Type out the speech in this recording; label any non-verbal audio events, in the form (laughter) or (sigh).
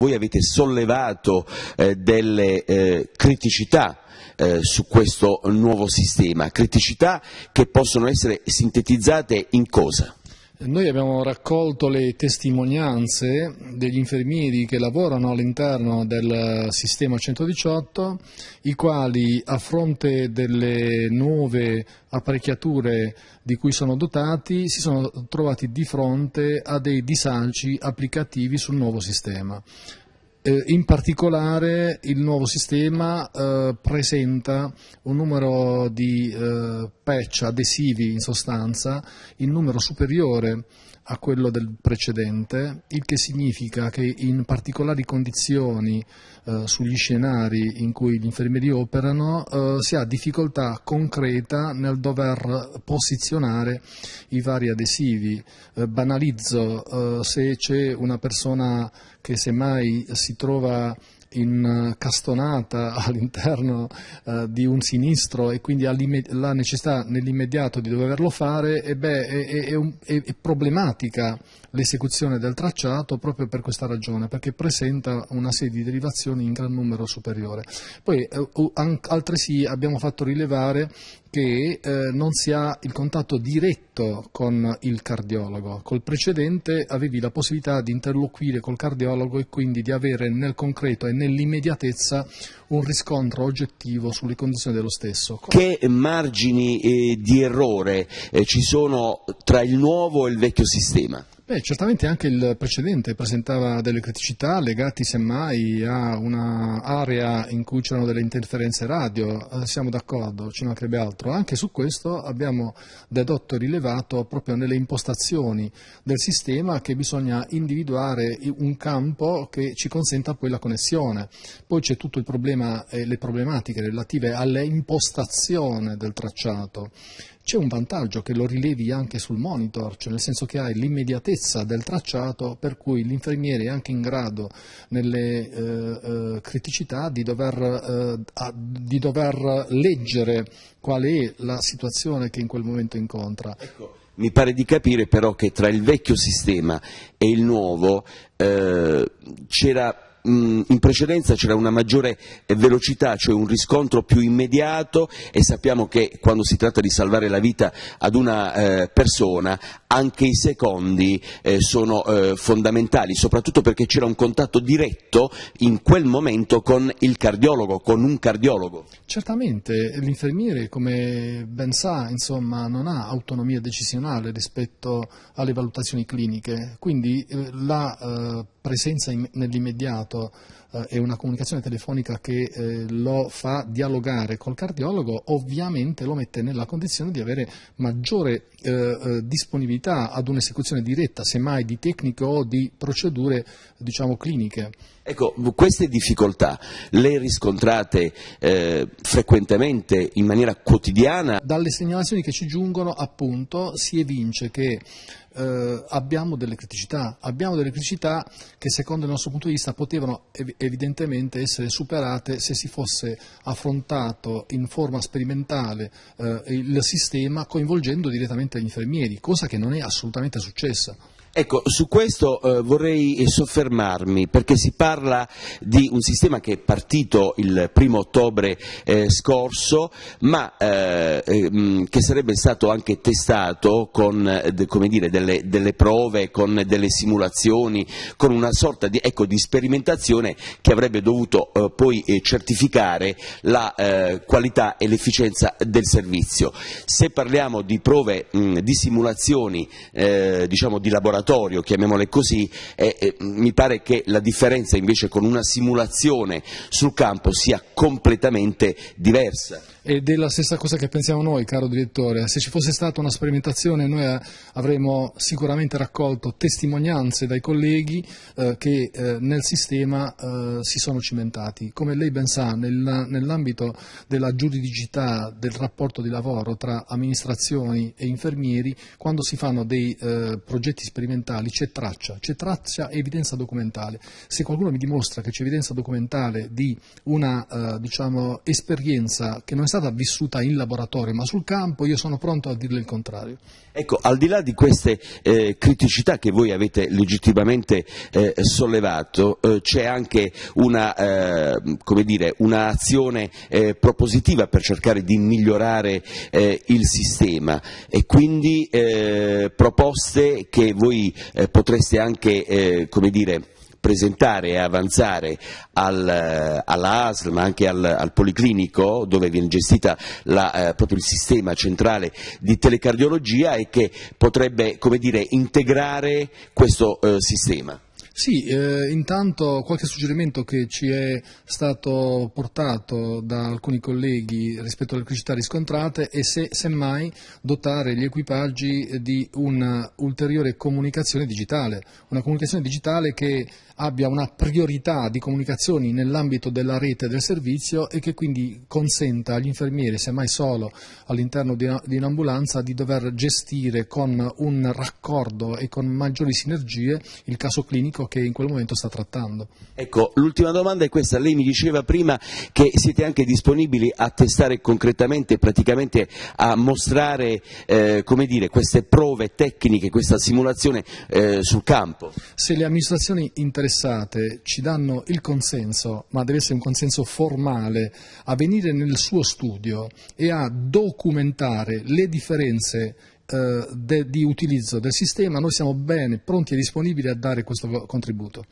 Voi avete sollevato eh, delle eh, criticità eh, su questo nuovo sistema, criticità che possono essere sintetizzate in cosa? Noi abbiamo raccolto le testimonianze degli infermieri che lavorano all'interno del sistema 118, i quali a fronte delle nuove apparecchiature di cui sono dotati si sono trovati di fronte a dei disagi applicativi sul nuovo sistema. Eh, in particolare il nuovo sistema eh, presenta un numero di eh, patch adesivi in sostanza in numero superiore a quello del precedente, il che significa che in particolari condizioni eh, sugli scenari in cui gli infermieri operano eh, si ha difficoltà concreta nel dover posizionare i vari adesivi. Eh, banalizzo eh, se c'è una persona che semmai si trova incastonata (laughs) all'interno eh, di un sinistro e quindi ha la necessità nell'immediato di doverlo fare eh beh, è, è, un, è, è problematica l'esecuzione del tracciato proprio per questa ragione, perché presenta una serie di derivazioni in gran numero superiore. Poi eh, altresì abbiamo fatto rilevare che eh, non si ha il contatto diretto con il cardiologo. Col precedente avevi la possibilità di interloquire col cardiologo e quindi di avere nel concreto e nell'immediatezza un riscontro oggettivo sulle condizioni dello stesso. Che margini eh, di errore eh, ci sono tra il nuovo e il vecchio sistema? Beh, certamente anche il precedente presentava delle criticità legate semmai a un'area in cui c'erano delle interferenze radio, eh, siamo d'accordo, ci mancherebbe altro. Anche su questo abbiamo dedotto e rilevato proprio nelle impostazioni del sistema che bisogna individuare un campo che ci consenta poi la connessione. Poi c'è tutto il problema e le problematiche relative all'impostazione del tracciato c'è un vantaggio che lo rilevi anche sul monitor, cioè nel senso che hai l'immediatezza del tracciato per cui l'infermiere è anche in grado nelle eh, eh, criticità di dover, eh, di dover, leggere qual è la situazione che in quel momento incontra. Ecco. Mi pare di capire però che tra il vecchio sistema e il nuovo eh, c'era in precedenza c'era una maggiore eh, velocità, cioè un riscontro più immediato e sappiamo che quando si tratta di salvare la vita ad una eh, persona anche i secondi eh, sono fondamentali, soprattutto perché c'era un contatto diretto in quel momento con il cardiologo, con un cardiologo. Certamente, l'infermiere, come ben sa, insomma, non ha autonomia decisionale rispetto alle valutazioni cliniche, quindi la presenza in, nell'immediato eh, e una comunicazione telefonica che eh, lo fa dialogare col cardiologo, ovviamente lo mette nella condizione di avere maggiore eh, eh, disponibilità ad un'esecuzione diretta, semmai di tecniche o di procedure diciamo, cliniche. Ecco, queste difficoltà le riscontrate eh, frequentemente in maniera quotidiana? Dalle segnalazioni che ci giungono appunto si evince che eh, abbiamo delle criticità, abbiamo delle criticità che secondo il nostro punto di vista potevano evidentemente essere superate se si fosse affrontato in forma sperimentale eh, il sistema coinvolgendo direttamente gli infermieri, cosa che non è assolutamente successa. Ecco, su questo eh, vorrei eh, soffermarmi perché si parla di un sistema che è partito il primo ottobre eh, scorso, ma eh, ehm, che sarebbe stato anche testato con eh, dire, delle, delle, prove, con delle simulazioni, con una sorta di, ecco, di sperimentazione che avrebbe dovuto eh, poi certificare la qualità e l'efficienza del servizio. Se parliamo di prove mh, mm, di simulazioni, diciamo di laboratorio, laboratorio, chiamiamole così, e, e, mi pare che la differenza invece con una simulazione sul campo sia completamente diversa. Ed è la stessa cosa che pensiamo noi, caro direttore, se ci fosse stata una sperimentazione noi avremmo sicuramente raccolto testimonianze dai colleghi eh, che eh, nel sistema eh, si sono cimentati. Come lei ben sa, nel, nell'ambito della giuridicità del rapporto di lavoro tra amministrazioni e infermieri, quando si fanno dei eh, progetti sperimentali, sperimentali c'è traccia, c'è traccia e evidenza documentale. Se qualcuno mi dimostra che c'è evidenza documentale di una eh, diciamo, esperienza che non è stata vissuta in laboratorio ma sul campo, io sono pronto a dirle il contrario. Ecco, al di là di queste eh, criticità che voi avete legittimamente eh, sollevato, eh, c'è anche un'azione eh, eh, propositiva per cercare di migliorare il sistema e quindi proposte che voi voi eh, potreste anche, eh, come dire, presentare e avanzare al, eh, alla ASL ma anche al, al Policlinico dove viene gestita la, eh, proprio il sistema centrale di telecardiologia e che potrebbe come dire, integrare questo eh, sistema. Sì, eh, intanto qualche suggerimento che ci è stato portato da alcuni colleghi rispetto alle criticità riscontrate è se semmai dotare gli equipaggi di un'ulteriore comunicazione digitale, una comunicazione digitale che abbia una priorità di comunicazioni nell'ambito della rete del servizio e che quindi consenta agli infermieri, semmai solo all'interno di, di un'ambulanza, di dover gestire con un raccordo e con maggiori sinergie il caso clinico che in quel momento sta trattando. Ecco, l'ultima domanda è questa, lei mi diceva prima che siete anche disponibili a testare concretamente, praticamente a mostrare eh, dire, queste prove tecniche, questa simulazione eh, sul campo. Se le amministrazioni interessate ci danno il consenso, ma deve essere un consenso formale, a venire nel suo studio e a documentare le differenze eh, de, di utilizzo del sistema, noi siamo ben pronti e disponibili a dare questo contributo.